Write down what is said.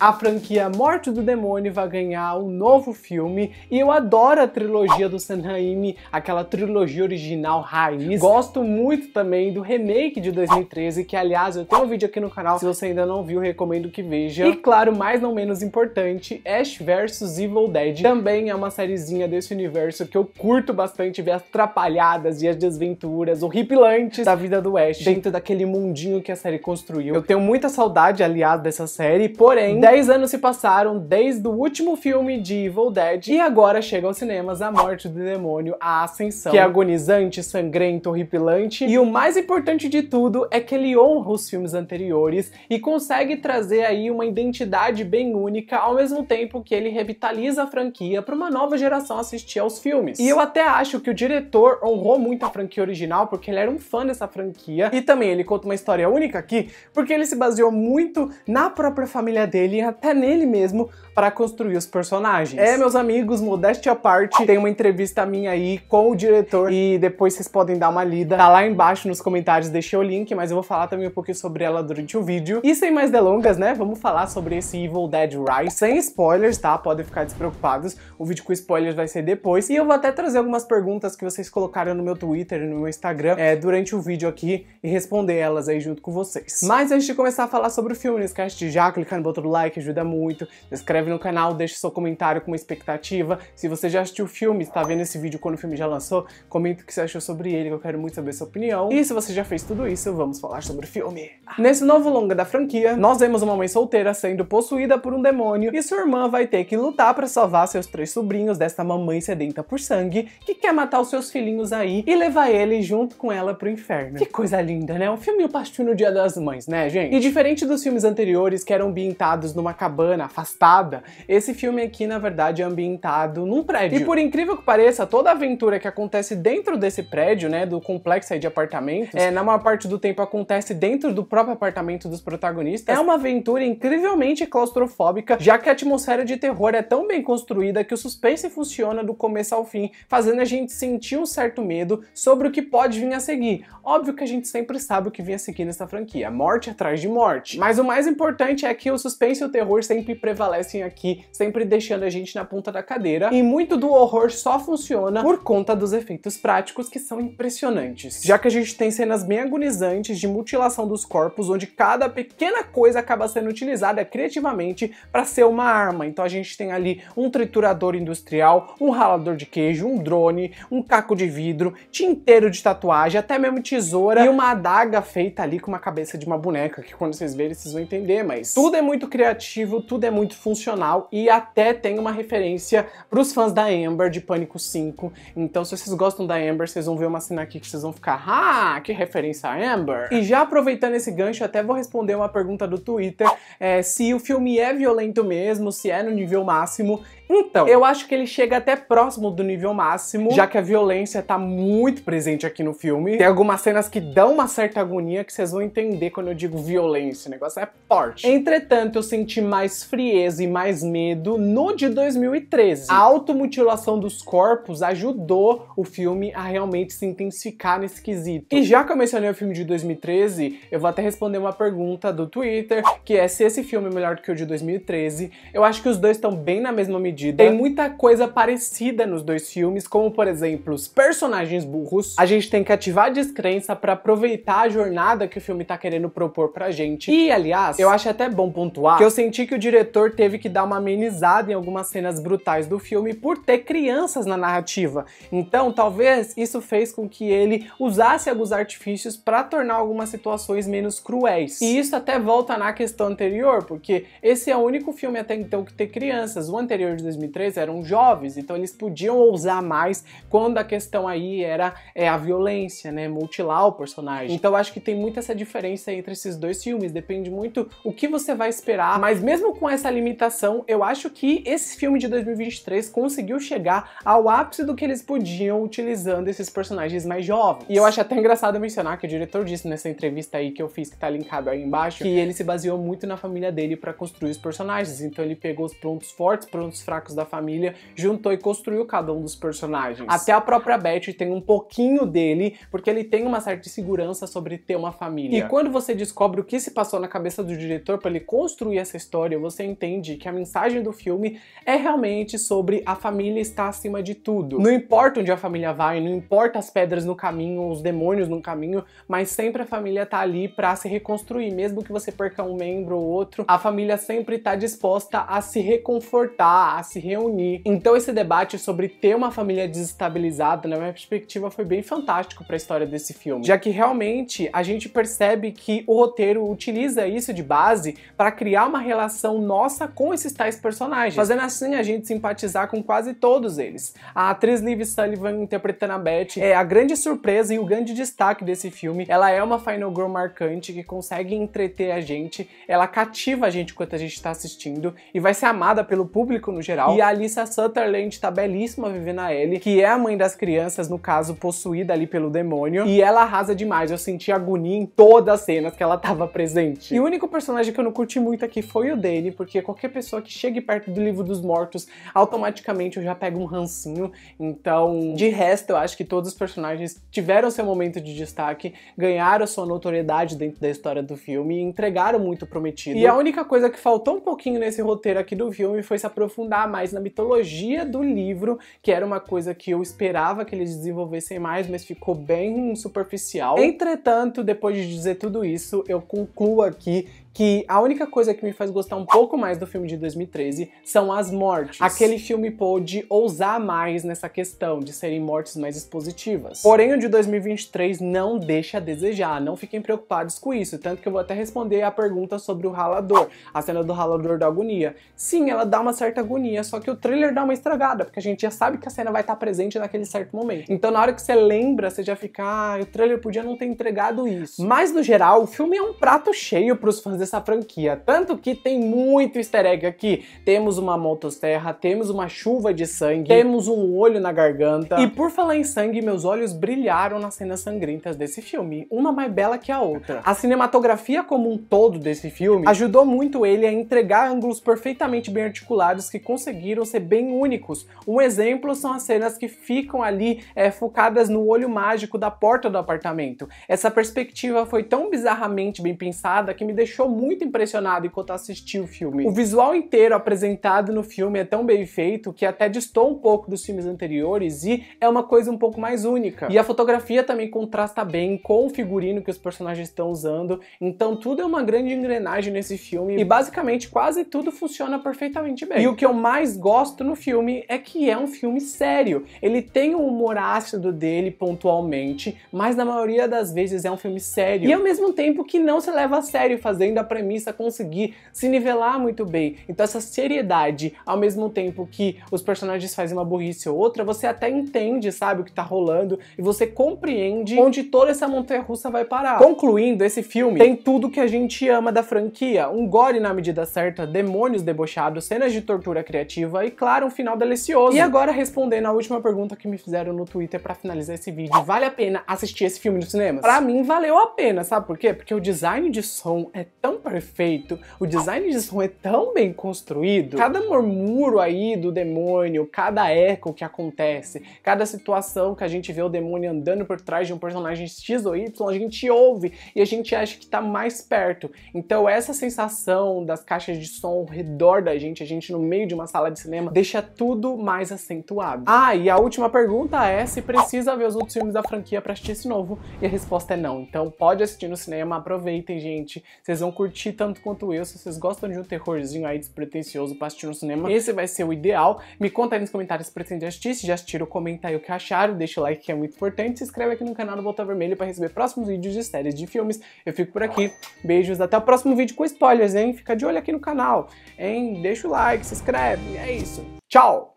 A franquia Morte do Demônio vai ganhar um novo filme e eu adoro a trilogia do Sanhaime, aquela trilogia original raiz. Gosto muito também do remake de 2013, que aliás eu tenho um vídeo aqui no canal, se você ainda não viu, recomendo que veja. E claro, mais não menos importante, Ash vs Evil Dead também é uma sériezinha desse universo que eu curto bastante ver as atrapalhadas e as desventuras horripilantes da vida do Ash dentro daquele mundinho que a série construiu. Eu tenho muita saudade, aliás, dessa série, porém 10 anos se passaram desde o último filme de Evil Dead e agora chega aos cinemas A Morte do Demônio, A Ascensão, que é agonizante, sangrento, horripilante e o mais importante de tudo é que ele honra os filmes anteriores e consegue trazer aí uma identidade bem única ao mesmo tempo que ele revitaliza a franquia para uma nova geração assistir aos filmes. E eu até acho que o diretor honrou muito a franquia original porque ele era um fã dessa franquia e também ele conta uma história única aqui porque ele se baseou muito na própria família dele até nele mesmo para construir os personagens. É, meus amigos, modéstia à parte, tem uma entrevista minha aí com o diretor e depois vocês podem dar uma lida. Tá lá embaixo nos comentários, deixei o link, mas eu vou falar também um pouquinho sobre ela durante o vídeo. E sem mais delongas, né, vamos falar sobre esse Evil Dead Rise, sem spoilers, tá? Podem ficar despreocupados, o vídeo com spoilers vai ser depois. E eu vou até trazer algumas perguntas que vocês colocaram no meu Twitter e no meu Instagram é, durante o vídeo aqui e responder elas aí junto com vocês. Mas antes de começar a falar sobre o filme, não esquece de já clicar no botão do like, like, ajuda muito. Se inscreve no canal, deixa seu comentário com uma expectativa. Se você já assistiu o filme, está vendo esse vídeo quando o filme já lançou, comenta o que você achou sobre ele, que eu quero muito saber sua opinião. E se você já fez tudo isso, vamos falar sobre o filme. Ah. Nesse novo longa da franquia, nós vemos uma mãe solteira sendo possuída por um demônio e sua irmã vai ter que lutar para salvar seus três sobrinhos desta mamãe sedenta por sangue que quer matar os seus filhinhos aí e levar ele junto com ela pro inferno. Que coisa linda, né? Um filme pastinho no Dia das Mães, né, gente? E diferente dos filmes anteriores que eram ambientados no numa cabana afastada, esse filme aqui na verdade é ambientado num prédio. E por incrível que pareça, toda a aventura que acontece dentro desse prédio, né, do complexo de apartamentos, é, na maior parte do tempo acontece dentro do próprio apartamento dos protagonistas. É uma aventura incrivelmente claustrofóbica, já que a atmosfera de terror é tão bem construída que o suspense funciona do começo ao fim, fazendo a gente sentir um certo medo sobre o que pode vir a seguir. Óbvio que a gente sempre sabe o que vinha a seguir nessa franquia, morte atrás de morte. Mas o mais importante é que o suspense o terror sempre prevalecem aqui, sempre deixando a gente na ponta da cadeira. E muito do horror só funciona por conta dos efeitos práticos que são impressionantes. Já que a gente tem cenas bem agonizantes de mutilação dos corpos, onde cada pequena coisa acaba sendo utilizada criativamente para ser uma arma. Então a gente tem ali um triturador industrial, um ralador de queijo, um drone, um caco de vidro, tinteiro de tatuagem, até mesmo tesoura e uma adaga feita ali com uma cabeça de uma boneca, que quando vocês verem vocês vão entender, mas tudo é muito criativo tudo é muito funcional e até tem uma referência para os fãs da Amber de Pânico 5. Então, se vocês gostam da Amber, vocês vão ver uma cena aqui que vocês vão ficar, ah, que referência a Amber. E já aproveitando esse gancho, até vou responder uma pergunta do Twitter é, se o filme é violento mesmo, se é no nível máximo. Então, eu acho que ele chega até próximo do nível máximo, já que a violência tá muito presente aqui no filme. Tem algumas cenas que dão uma certa agonia que vocês vão entender quando eu digo violência, o negócio é forte. Entretanto, eu senti mais frieza e mais medo no de 2013. A automutilação dos corpos ajudou o filme a realmente se intensificar nesse quesito. E já que eu mencionei o filme de 2013, eu vou até responder uma pergunta do Twitter, que é se esse filme é melhor do que o de 2013. Eu acho que os dois estão bem na mesma medida tem muita coisa parecida nos dois filmes, como por exemplo, os personagens burros. A gente tem que ativar a descrença para aproveitar a jornada que o filme tá querendo propor pra gente. E aliás, eu acho até bom pontuar que eu senti que o diretor teve que dar uma amenizada em algumas cenas brutais do filme por ter crianças na narrativa. Então, talvez isso fez com que ele usasse alguns artifícios para tornar algumas situações menos cruéis. E isso até volta na questão anterior, porque esse é o único filme até então que tem crianças. O anterior de 2003 eram jovens, então eles podiam ousar mais quando a questão aí era é, a violência, né? Mutilar o personagem. Então eu acho que tem muito essa diferença entre esses dois filmes, depende muito o que você vai esperar, mas mesmo com essa limitação, eu acho que esse filme de 2023 conseguiu chegar ao ápice do que eles podiam utilizando esses personagens mais jovens. E eu acho até engraçado mencionar que o diretor disse nessa entrevista aí que eu fiz, que tá linkado aí embaixo, que ele se baseou muito na família dele para construir os personagens, então ele pegou os pontos fortes, pontos fracos matriarcas da família, juntou e construiu cada um dos personagens. Até a própria Beth tem um pouquinho dele, porque ele tem uma certa segurança sobre ter uma família. E quando você descobre o que se passou na cabeça do diretor para ele construir essa história, você entende que a mensagem do filme é realmente sobre a família estar acima de tudo. Não importa onde a família vai, não importa as pedras no caminho, os demônios no caminho, mas sempre a família tá ali para se reconstruir, mesmo que você perca um membro ou outro, a família sempre tá disposta a se reconfortar, a se reunir. Então esse debate sobre ter uma família desestabilizada, na minha perspectiva, foi bem fantástico para a história desse filme, já que realmente a gente percebe que o roteiro utiliza isso de base para criar uma relação nossa com esses tais personagens, fazendo assim a gente simpatizar com quase todos eles. A atriz Liv Sullivan interpretando a Beth é a grande surpresa e o grande destaque desse filme. Ela é uma final girl marcante que consegue entreter a gente, ela cativa a gente enquanto a gente está assistindo e vai ser amada pelo público no geral. E a Alissa Sutherland tá belíssima vivendo a Ellie, que é a mãe das crianças, no caso, possuída ali pelo demônio. E ela arrasa demais. Eu senti agonia em todas as cenas que ela tava presente. E o único personagem que eu não curti muito aqui foi o Danny, porque qualquer pessoa que chegue perto do livro dos mortos, automaticamente eu já pego um rancinho. Então, de resto, eu acho que todos os personagens tiveram seu momento de destaque, ganharam sua notoriedade dentro da história do filme e entregaram muito prometido. E a única coisa que faltou um pouquinho nesse roteiro aqui do filme foi se aprofundar entrar mais na mitologia do livro, que era uma coisa que eu esperava que eles desenvolvessem mais, mas ficou bem superficial. Entretanto, depois de dizer tudo isso, eu concluo aqui que a única coisa que me faz gostar um pouco mais do filme de 2013 são as mortes. Aquele filme pôde ousar mais nessa questão de serem mortes mais expositivas. Porém, o de 2023 não deixa a desejar, não fiquem preocupados com isso, tanto que eu vou até responder a pergunta sobre o ralador, a cena do ralador da agonia. Sim, ela dá uma certa agonia, só que o trailer dá uma estragada, porque a gente já sabe que a cena vai estar presente naquele certo momento. Então, na hora que você lembra, você já fica, ah, o trailer podia não ter entregado isso. Mas, no geral, o filme é um prato cheio pros fãs dessa franquia. Tanto que tem muito easter egg aqui. Temos uma motosserra, temos uma chuva de sangue, temos um olho na garganta. E por falar em sangue, meus olhos brilharam nas cenas sangrentas desse filme, uma mais bela que a outra. A cinematografia como um todo desse filme ajudou muito ele a entregar ângulos perfeitamente bem articulados que conseguiram ser bem únicos. Um exemplo são as cenas que ficam ali é, focadas no olho mágico da porta do apartamento. Essa perspectiva foi tão bizarramente bem pensada que me deixou muito impressionado enquanto assisti o filme. O visual inteiro apresentado no filme é tão bem feito que até distou um pouco dos filmes anteriores e é uma coisa um pouco mais única. E a fotografia também contrasta bem com o figurino que os personagens estão usando, então tudo é uma grande engrenagem nesse filme e basicamente quase tudo funciona perfeitamente bem. E o que eu mais gosto no filme é que é um filme sério. Ele tem o humor ácido dele pontualmente, mas na maioria das vezes é um filme sério. E ao mesmo tempo que não se leva a sério fazendo da premissa conseguir se nivelar muito bem. Então essa seriedade, ao mesmo tempo que os personagens fazem uma burrice ou outra, você até entende, sabe, o que tá rolando e você compreende onde toda essa montanha russa vai parar. Concluindo, esse filme tem tudo que a gente ama da franquia: um gore na medida certa, demônios debochados, cenas de tortura criativa e, claro, um final delicioso. E agora, respondendo a última pergunta que me fizeram no Twitter para finalizar esse vídeo: vale a pena assistir esse filme nos cinemas Pra mim, valeu a pena, sabe por quê? Porque o design de som é tão tão perfeito, o design de som é tão bem construído, cada murmuro aí do demônio, cada eco que acontece, cada situação que a gente vê o demônio andando por trás de um personagem X ou Y, a gente ouve e a gente acha que tá mais perto. Então essa sensação das caixas de som ao redor da gente, a gente no meio de uma sala de cinema, deixa tudo mais acentuado. Ah, e a última pergunta é se precisa ver os outros filmes da franquia para assistir esse novo, e a resposta é não. Então pode assistir no cinema, aproveitem, gente. Vocês vão curtir tanto quanto eu. Se vocês gostam de um terrorzinho aí despretensioso pra assistir no cinema, esse vai ser o ideal. Me conta aí nos comentários se pretende assistir, se já assistiram, comenta aí o que acharam, deixa o like que é muito importante, se inscreve aqui no canal do Volta Vermelho para receber próximos vídeos de séries de filmes. Eu fico por aqui. Beijos, até o próximo vídeo com spoilers, hein? Fica de olho aqui no canal, hein? Deixa o like, se inscreve, é isso. Tchau!